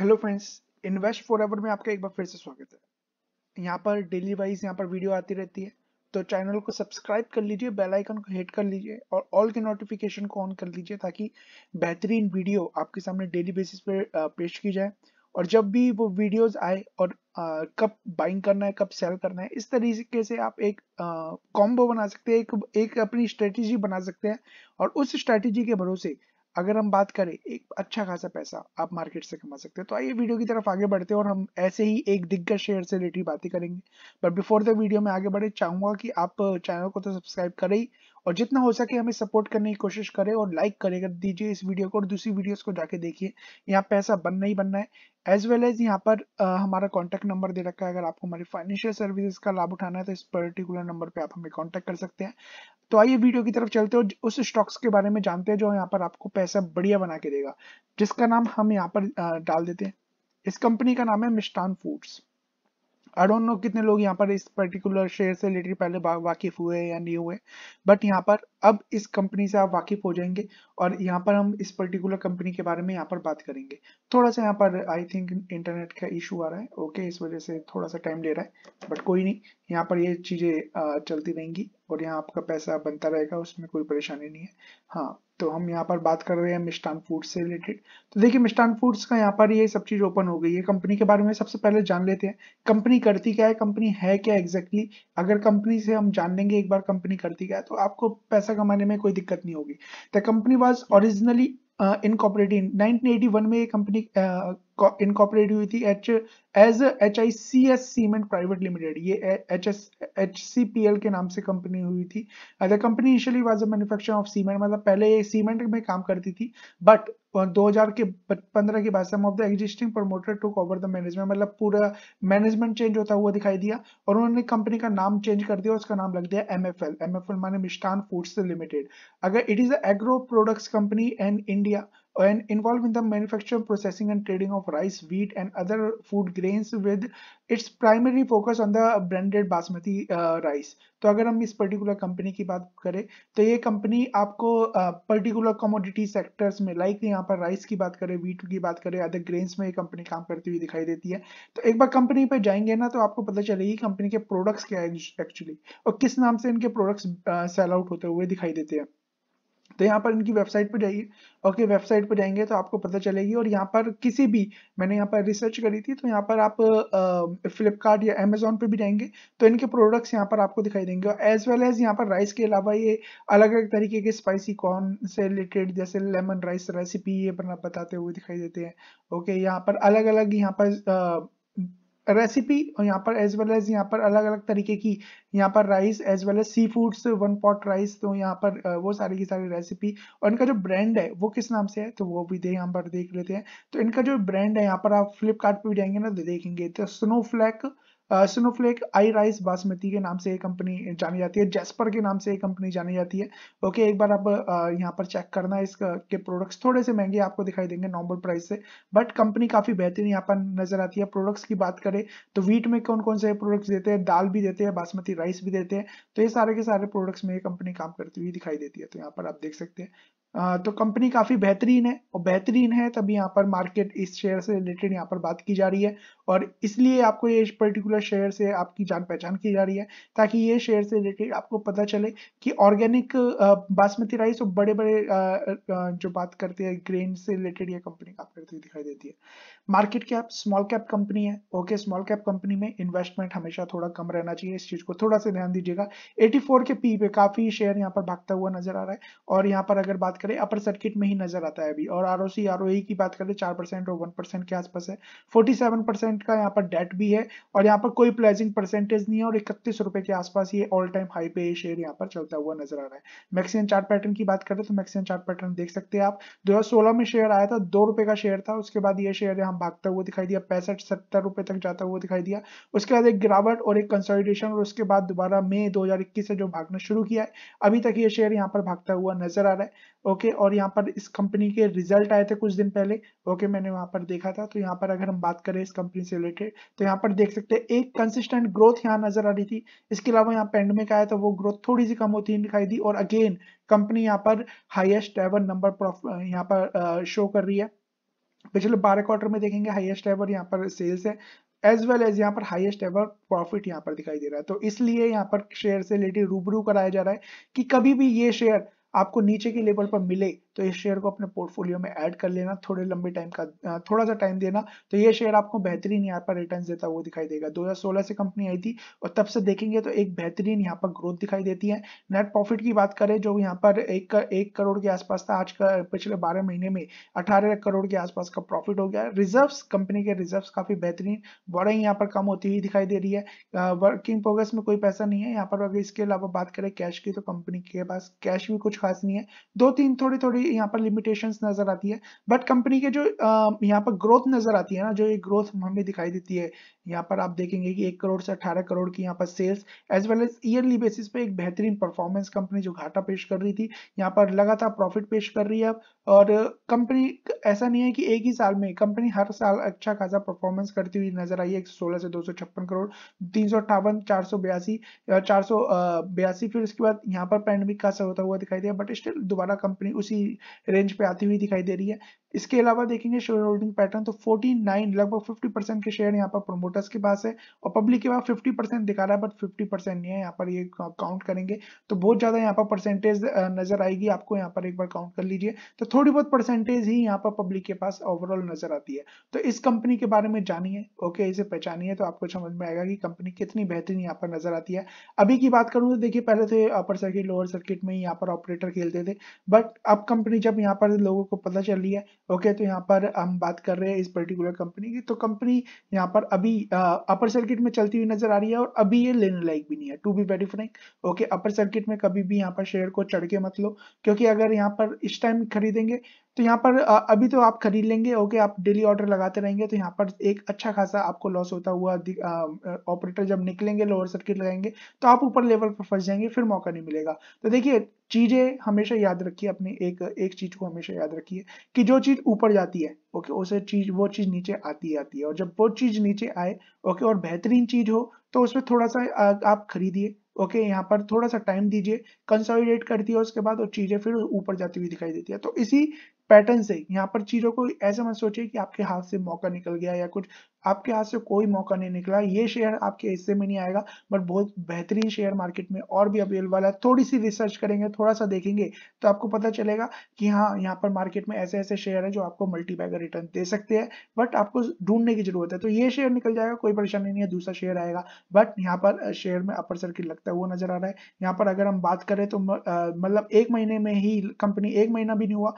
Hello friends invest for ever में आपका एक बार फिर से स्वागत है यहाँ पर डेली वाइज यहाँ पर वीडियो आती रहती है तो चैनल को सब्सक्राइब कर लीजिए बेल आइकन को हिट कर लीजिए और ऑल के नोटिफिकेशन को ऑन कर लीजिए ताकि बेहतरीन वीडियो आपके सामने डेली बेसिस पर पे पेश की जाए और जब भी वो वीडियोस आए और आ, कब बाइंग करना है कब सेल करना है इस तरीके से आप एक कॉम्बो बना सकते हैं एक, एक अपनी स्ट्रेटेजी बना सकते हैं और उस स्ट्रेटेजी के भरोसे अगर हम बात करें एक अच्छा खासा पैसा आप मार्केट से कमा सकते हैं तो आइए वीडियो की तरफ आगे बढ़ते हैं और हम ऐसे ही एक दिग्गज शेयर से रिलेटेड बातें करेंगे बट बिफोर द वीडियो में आगे बढ़े चाहूंगा कि आप चैनल को तो सब्सक्राइब करें ही और जितना हो सके हमें सपोर्ट करने की कोशिश करें और लाइक करें दीजिए इस वीडियो को और दूसरी वीडियोस को जाके देखिए यहाँ पे ऐसा बनना ही बनना है एज वेल एज यहाँ पर आ, हमारा कॉन्टैक्ट नंबर दे रखा है अगर आपको हमारी फाइनेंशियल सर्विसेज का लाभ उठाना है तो इस पर्टिकुलर नंबर पर आप हमें कॉन्टैक्ट कर सकते हैं तो आइए वीडियो की तरफ चलते हो उस स्टॉक्स के बारे में जानते हैं जो यहाँ पर आपको पैसा बढ़िया बना के देगा जिसका नाम हम यहाँ पर डाल देते हैं इस कंपनी का नाम है Mishtann foods I don't know कितने लोग यहाँ पर इस पर्टिकुलर शेयर से रिलेटेड पहले वाकिफ हुए या नहीं हुए बट यहाँ पर अब इस कंपनी से आप वाकिफ हो जाएंगे और यहाँ पर हम इस पर्टिकुलर कंपनी के बारे में यहाँ पर बात करेंगे थोड़ा सा यहाँ पर आई थिंक इंटरनेट का इशू आ रहा है ओके इस वजह से थोड़ा सा टाइम ले रहा है बट कोई नहीं यहाँ पर ये चीज़ें चलती रहेंगी और यहाँ आपका पैसा बनता रहेगा उसमें कोई परेशानी नहीं है हाँ तो हम यहाँ पर बात कर रहे हैं मिस्टान फूड से रिलेटेड तो देखिए मिस्टान फूड्स का यहाँ पर ये सब चीज़ ओपन हो गई है कंपनी के बारे में सबसे पहले जान लेते हैं कंपनी करती क्या है कंपनी है क्या एग्जैक्टली exactly? अगर कंपनी से हम जान लेंगे एक बार कंपनी करती क्या है तो आपको पैसा पैसा कमाने में कोई दिक्कत नहीं होगी the company was originally incorporating nineteen eighty one में ये कंपनी इनकॉपरेट हुई थी H as H I C S cement private limited ये H S H C P L के नाम से कंपनी हुई थी the company initially was a manufacture of cement मतलब पहले ये सीमेंट में काम करती थी बट 2000 के 15 के बाद some of the existing promoter to over the management मतलब पूरा मैनेजमेंट चेंज होता हुआ दिखाई दिया और उन्होंने कंपनी का नाम चेंज कर दिया उसका नाम लग दिया M F L M F L माने मिष्टान फूड्स लिमिटेड अगर it is agro products company in India and involved in the manufacturing processing and trading of rice, wheat and other food grains with its primary focus on the branded basmati uh, rice तो अगर हम इस particular company की बात करें तो ये company आपको पर्टिकुलर कमोडिटी सेक्टर्स में लाइक यहाँ पर राइस की बात करें वीट की बात करें अदर ग्रेन्स में ये कंपनी काम करती हुई दिखाई देती है तो एक बार कंपनी पे जाएंगे ना तो आपको पता चलेगी कंपनी के प्रोडक्ट्स क्या है एक्चुअली और किस नाम से इनके प्रोडक्ट्स सेल आउट होते हुए दिखाई देते हैं तो यहाँ पर इनकी वेबसाइट पर जाइए ओके वेबसाइट पर जाएंगे तो आपको पता चलेगी और यहाँ पर किसी भी मैंने यहाँ पर रिसर्च करी थी तो यहाँ पर आप फ्लिपकार्ट या अमेजोन पर भी जाएंगे तो इनके प्रोडक्ट्स यहाँ पर आपको दिखाई देंगे और एज वेल एज यहाँ पर राइस के अलावा ये अलग अलग तरीके के स्पाइसी कॉर्न से रिलेटेड जैसे लेमन राइस रेसिपी ये बना बताते हुए दिखाई देते हैं ओके यहाँ पर अलग अलग यहाँ पर रेसिपी और यहाँ पर एज वेल एज यहाँ पर अलग अलग तरीके की यहाँ पर rice as well as sea foods one pot rice तो यहाँ पर वो सारी की सारी रेसिपी और इनका जो ब्रांड है वो किस नाम से है तो वो भी दे यहाँ पर देख लेते हैं तो इनका जो ब्रांड है यहाँ पर आप फ्लिपकार्ट भी जाएंगे ना तो देखेंगे तो snow flake snowflake I rice basmati के नाम से एक कंपनी जानी जाती है जेस्पर के नाम से एक कंपनी जानी जाती है ओके एक बार आप यहाँ पर चेक करना इसके प्रोडक्ट्स थोड़े से महंगे आपको दिखाई देंगे नॉर्मल प्राइस से बट कंपनी काफी बेहतरीन यहाँ पर नजर आती है प्रोडक्ट्स की बात करें तो वीट में कौन कौन से प्रोडक्ट्स देते हैं दाल भी देते हैं बासमती राइस भी देते हैं तो ये सारे के सारे प्रोडक्ट्स में ये कंपनी काम करती हुई दिखाई देती है तो यहाँ पर आप देख सकते हैं तो कंपनी काफ़ी बेहतरीन है और बेहतरीन है तभी यहाँ पर मार्केट इस शेयर से रिलेटेड यहाँ पर बात की जा रही है और इसलिए आपको ये पर्टिकुलर शेयर से आपकी जान पहचान की जा रही है ताकि ये शेयर से रिलेटेड आपको पता चले कि ऑर्गेनिक बासमती राइस और बड़े बड़े जो बात करते हैं ग्रेन से रिलेटेड ये कंपनी काम करती दिखाई देती है market cap small cap company है ओके स्मॉल कैप कंपनी में इन्वेस्टमेंट हमेशा थोड़ा कम रहना चाहिए इस चीज को थोड़ा सा ध्यान दीजिएगा 84 के पी पे काफी शेयर यहाँ पर भागता हुआ नजर आ रहा है और यहाँ पर अगर बात करें अपर सर्किट में ही नजर आता है अभी और आर ओ e की बात करें चार परसेंट और वन परसेंट के आसपास है फोर्टी सेवन परसेंट परसेंट का यहाँ पर डेट भी है और यहाँ पर कोई प्लेजिंग परसेंटेज नहीं है और इकतीस रुपए के आसपास ये ऑल टाइम हाई पे शेयर यहाँ पर चलता हुआ नजर आ रहा है मैक्सिमम चार्ट पैटर्न की बात करें तो मैक्सिमम चार्ट पैटर्न देख सकते हैं आप दो में शेयर आया था दो रुपए का शेयर था उसके बाद ये शेयर यहाँ भागता हुआ दिखाई दिया पैंसठ सत्तर रुपए तक जाता हुआ दिखाई दिया उसके बाद एक गिरावट और एक कंसोलिडेशन और उसके बाद दोबारा मई 2021 से जो भागना शुरू किया है अभी तक ये शेयर यहाँ पर भागता हुआ नजर आ रहा है ओके okay, और यहाँ पर इस कंपनी के रिजल्ट आए थे कुछ दिन पहले ओके okay, मैंने वहां पर देखा था तो यहाँ पर अगर हम बात करें इस कंपनी से रिलेटेड तो यहाँ पर देख सकते हैं एक कंसिस्टेंट ग्रोथ यहाँ नजर आ रही थी इसके अलावा यहाँ पेंडेमिक आया तो वो ग्रोथ थोड़ी सी कम होती दिखाई दी और अगेन कंपनी यहाँ पर हाइएस्ट एवर नंबर यहाँ पर शो कर रही है पिछले बारह क्वार्टर में देखेंगे हाइएस्ट एवर यहाँ पर सेल्स है एज वेल एज यहाँ पर हाइएस्ट एवर प्रॉफिट यहाँ पर दिखाई दे रहा है तो इसलिए यहाँ पर शेयर से रिलेटेड रूबरू कराया जा रहा है कि कभी भी ये शेयर आपको नीचे के लेवल पर मिले तो इस शेयर को अपने पोर्टफोलियो में ऐड कर लेना थोड़े लंबे टाइम का थोड़ा सा टाइम देना तो ये शेयर आपको बेहतरीन यहाँ पर रिटर्न देता हुआ दिखाई देगा 2016 से कंपनी आई थी और तब से देखेंगे तो एक बेहतरीन यहाँ पर ग्रोथ दिखाई देती है नेट प्रॉफिट की बात करें जो यहाँ पर एक, एक करोड़ के आसपास था आज का पिछले बारह महीने में अठारह करोड़ के आसपास का प्रॉफिट हो गया रिजर्व कंपनी के रिजर्व काफी बेहतरीन बड़े यहाँ पर कम होती हुई दिखाई दे रही है वर्किंग प्रोग्रेस में कोई पैसा नहीं है यहाँ पर अगर इसके अलावा बात करें कैश की तो कंपनी के पास कैश भी कुछ खास नहीं है दो तीन थोड़ी थोड़ी यहाँ पर लिमिटेशंस नजर आती है बट कंपनी के जो यहाँ पर ग्रोथ नजर आती है ना जो ये ग्रोथ हमें दिखाई देती है यहाँ पर आप देखेंगे कि एक करोड़ से अठारह करोड़ की यहाँ पर sales as well as yearly basis पे एक बेहतरीन परफॉर्मेंस कंपनी जो घाटा पेश कर रही थी यहाँ पर लगातार प्रॉफिट पेश कर रही है अब और कंपनी ऐसा नहीं है कि एक ही साल में कंपनी हर साल अच्छा खासा परफॉर्मेंस करती हुई नजर आई है एक से दो करोड़ तीन सौ अट्ठावन चार सौ बयासी चार सौ बयासी फिर उसके बाद यहाँ पर पैंडमिक का असर होता हुआ दिखाई दिया बट स्टिल दोबारा कंपनी उसी रेंज पे आती हुई दिखाई दे रही है इसके अलावा देखेंगे शेयर होल्डिंग पैटर्न तो 49 लगभग 50 परसेंट के शेयर यहाँ पर प्रोमोटर्स के पास है और पब्लिक के पास 50 परसेंट दिखा रहा है बट 50 परसेंट नहीं है यहाँ पर ये काउंट करेंगे तो बहुत ज़्यादा यहाँ पर परसेंटेज नजर आएगी आपको यहाँ पर एक बार काउंट कर लीजिए तो थोड़ी बहुत परसेंटेज ही यहाँ पर पब्लिक के पास ओवरऑल नजर आती है तो इस कंपनी के बारे में जानिए ओके इसे है तो आपको समझ में आएगा कि कंपनी कितनी बेहतरीन यहाँ पर नजर आती है अभी की बात करूँ तो देखिए पहले तो अपर सर्किट लोअर सर्किट में यहाँ पर ऑपरेटर खेलते थे बट अब कंपनी जब यहाँ पर लोगों को पता चल रही है ओके okay, तो यहाँ पर हम बात कर रहे हैं इस पर्टिकुलर कंपनी की तो कंपनी यहाँ पर अभी अपर सर्किट में चलती हुई नजर आ रही है और अभी ये लेने लायक भी नहीं है to be very frank okay upper circuit में कभी भी यहाँ पर शेयर को चढ़ के मत लो क्योंकि अगर यहाँ पर इस टाइम खरीदेंगे तो यहाँ पर अभी तो आप खरीद लेंगे ओके आप डेली ऑर्डर लगाते रहेंगे तो यहाँ पर एक अच्छा खासा आपको लॉस होता हुआ ऑपरेटर जब निकलेंगे लोअर सर्किट लगाएंगे तो आप ऊपर लेवल पर फंस जाएंगे फिर मौका नहीं मिलेगा तो देखिए चीज़ें हमेशा याद रखिए अपनी एक एक चीज़ को हमेशा याद रखिए कि जो चीज़ ऊपर जाती है ओके उसे चीज़ वो चीज़ नीचे आती आती है और जब वो चीज़ नीचे आए ओके और बेहतरीन चीज़ हो तो उसमें थोड़ा सा आप खरीदिए ओके okay, यहाँ पर थोड़ा सा टाइम दीजिए कंसोलिडेट करती है उसके बाद और चीज़ें फिर ऊपर जाती हुई दिखाई देती है तो इसी पैटर्न से यहाँ पर चीजों को ऐसे मत सोचिए कि आपके हाथ से मौका निकल गया या कुछ आपके हाथ से कोई मौका नहीं निकला ये शेयर आपके हिस्से में नहीं आएगा बट बहुत बेहतरीन शेयर मार्केट में और भी अवेलेबल है थोड़ी सी रिसर्च करेंगे थोड़ा सा देखेंगे तो आपको पता चलेगा कि हाँ यहाँ पर मार्केट में ऐसे ऐसे शेयर है जो आपको मल्टीपैगर रिटर्न दे सकते हैं बट आपको ढूंढने की जरूरत है तो ये शेयर निकल जाएगा कोई परेशानी नहीं है दूसरा शेयर आएगा बट यहाँ पर शेयर में अपर सर्किट लगता है वो नजर आ रहा है यहाँ पर अगर हम बात करें तो मतलब एक महीने में ही कंपनी एक महीना भी नहीं हुआ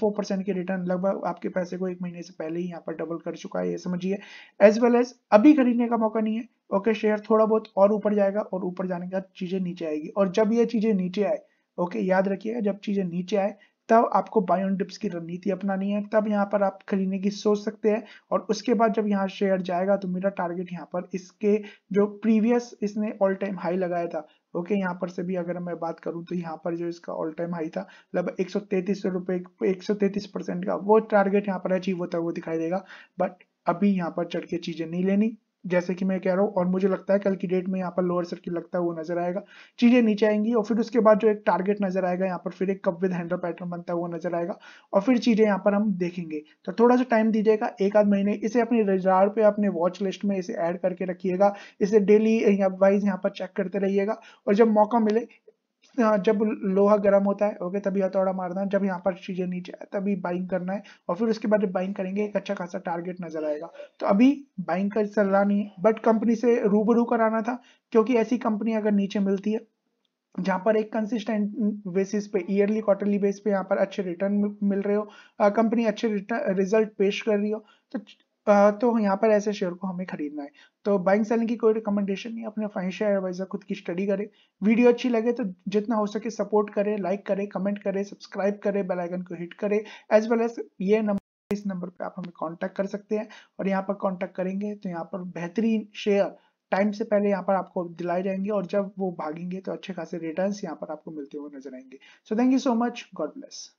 फोर परसेंट के रिटर्न लगभग आपके पैसे को एक महीने से पहले ही यहाँ पर डबल कर चुका है ये समझिए एज वेल एज अभी खरीदने का मौका नहीं है ओके शेयर थोड़ा बहुत और ऊपर जाएगा और ऊपर जाने के बाद चीजें नीचे आएगी और जब ये चीजें नीचे आए ओके याद रखिएगा जब चीजें नीचे आए तब आपको बायोन डिप्स की रणनीति अपनानी है तब यहाँ पर आप खरीदने की सोच सकते हैं और उसके बाद जब यहाँ शेयर जाएगा तो मेरा टारगेट यहाँ पर इसके जो प्रीवियस इसने ऑल टाइम हाई लगाया था ओके okay, यहाँ पर से भी अगर मैं बात करूं तो यहाँ पर जो इसका ऑल टाइम हाई था लगभग एक सौ तैतीस रुपए एक सौ तैतीस परसेंट का वो टारगेट यहाँ पर अचीव होता हुआ दिखाई देगा बट अभी यहाँ पर चढ़ के चीजें नहीं लेनी जैसे कि मैं कह रहा हूँ और मुझे लगता है कल की डेट में यहाँ पर लोअर सर्किट लगता है वो नजर आएगा चीजें नीचे आएंगी और फिर उसके बाद जो एक टारगेट नजर आएगा यहाँ पर फिर एक कप विद हैंडल पैटर्न बनता है वो नजर आएगा और फिर चीजें यहाँ पर हम देखेंगे तो थोड़ा सा टाइम दीजिएगा एक आध महीने इसे अपने रजार पे अपने वॉच लिस्ट में इसे ऐड करके रखिएगा इसे डेली वाइज यहाँ पर चेक करते रहिएगा और जब मौका मिले हाँ, जब लोहा गर्म होता है ओके तभी हथौड़ा मारना है जब यहाँ पर चीजें नीचे आए तभी बाइंग करना है और फिर उसके बाद जब बाइंग करेंगे एक अच्छा खासा टारगेट नजर आएगा तो अभी बाइंग का चल रहा नहीं है बट कंपनी से रूबरू कराना था क्योंकि ऐसी कंपनी अगर नीचे मिलती है जहाँ पर एक कंसिस्टेंट बेसिस पे ईयरली क्वार्टरली बेस पे यहाँ पर अच्छे रिटर्न मिल रहे हो कंपनी अच्छे रिटर्न रिजल्ट पेश कर रही हो तो तो यहाँ पर ऐसे शेयर को हमें खरीदना है तो बाइंग सेलिंग की कोई रिकमेंडेशन नहीं अपने फाइनेंशियल एडवाइजर खुद की स्टडी करें वीडियो अच्छी लगे तो जितना हो सके सपोर्ट करें लाइक करें कमेंट करें सब्सक्राइब करें बेल आइकन को हिट करें एज वेल एज ये नंबर इस नंबर पे आप हमें कांटेक्ट कर सकते हैं और यहाँ पर कॉन्टैक्ट करेंगे तो यहाँ पर बेहतरीन शेयर टाइम से पहले यहाँ पर आपको दिलाए जाएंगे और जब वो भागेंगे तो अच्छे खासे रिटर्न यहाँ पर आपको मिलते हुए नजर आएंगे so thank you so much God bless